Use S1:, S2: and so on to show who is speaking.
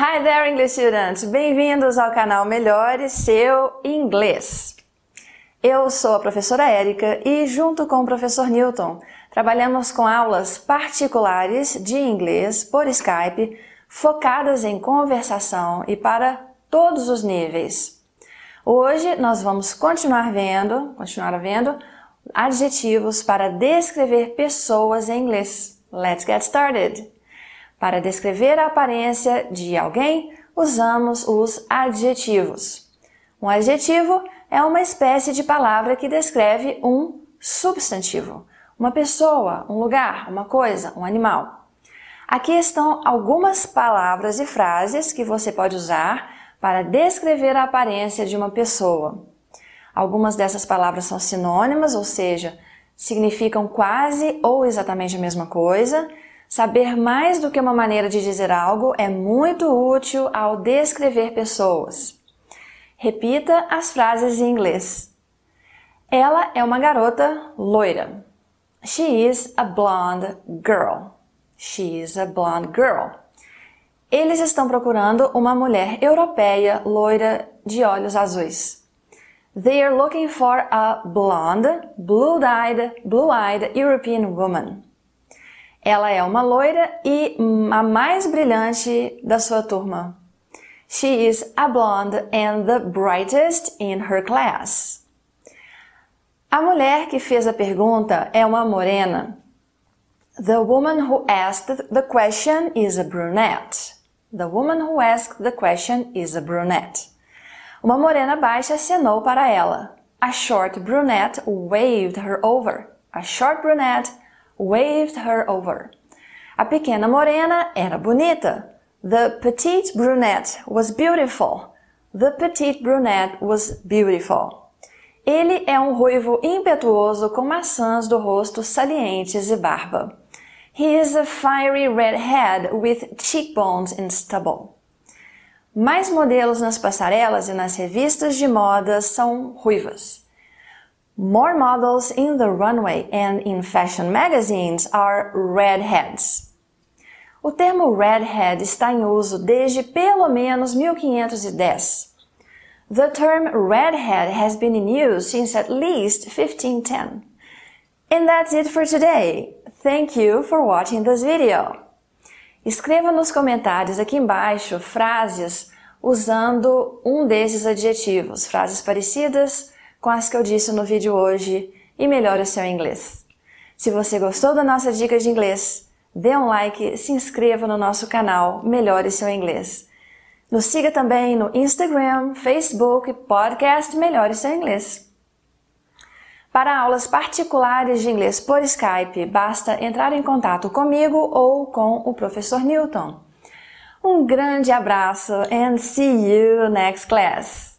S1: Hi there, English students! Bem-vindos ao canal Melhore Seu Inglês. Eu sou a professora Érica e, junto com o professor Newton, trabalhamos com aulas particulares de inglês por Skype, focadas em conversação e para todos os níveis. Hoje nós vamos continuar vendo, continuar vendo adjetivos para descrever pessoas em inglês. Let's get started! Para descrever a aparência de alguém, usamos os adjetivos. Um adjetivo é uma espécie de palavra que descreve um substantivo, uma pessoa, um lugar, uma coisa, um animal. Aqui estão algumas palavras e frases que você pode usar para descrever a aparência de uma pessoa. Algumas dessas palavras são sinônimas, ou seja, significam quase ou exatamente a mesma coisa, Saber mais do que uma maneira de dizer algo é muito útil ao descrever pessoas. Repita as frases em inglês. Ela é uma garota loira. She is a blonde girl. She is a blonde girl. Eles estão procurando uma mulher europeia loira de olhos azuis. They are looking for a blonde, blue-eyed, blue-eyed European woman. Ela é uma loira e a mais brilhante da sua turma. She is a blonde and the brightest in her class. A mulher que fez a pergunta é uma morena. The woman who asked the question is a brunette. The woman who asked the question is a brunette. Uma morena baixa acenou para ela. A short brunette waved her over. A short brunette waved her over. A pequena morena era bonita. The petite brunette was beautiful. The petite brunette was beautiful. Ele é um ruivo impetuoso com maçãs do rosto salientes e barba. He is a fiery redhead with cheekbones and stubble. Mais modelos nas passarelas e nas revistas de moda são ruivas. More models in the runway and in fashion magazines are redheads. O termo redhead está em uso desde pelo menos 1510. The term redhead has been in use since at least 1510. And that's it for today. Thank you for watching this video. Escreva nos comentários aqui embaixo frases usando um desses adjetivos, frases parecidas com as que eu disse no vídeo hoje e melhore o seu inglês. Se você gostou da nossa dica de inglês, dê um like, se inscreva no nosso canal Melhore Seu Inglês. Nos siga também no Instagram, Facebook e podcast Melhore Seu Inglês. Para aulas particulares de inglês por Skype, basta entrar em contato comigo ou com o professor Newton. Um grande abraço and see you next class!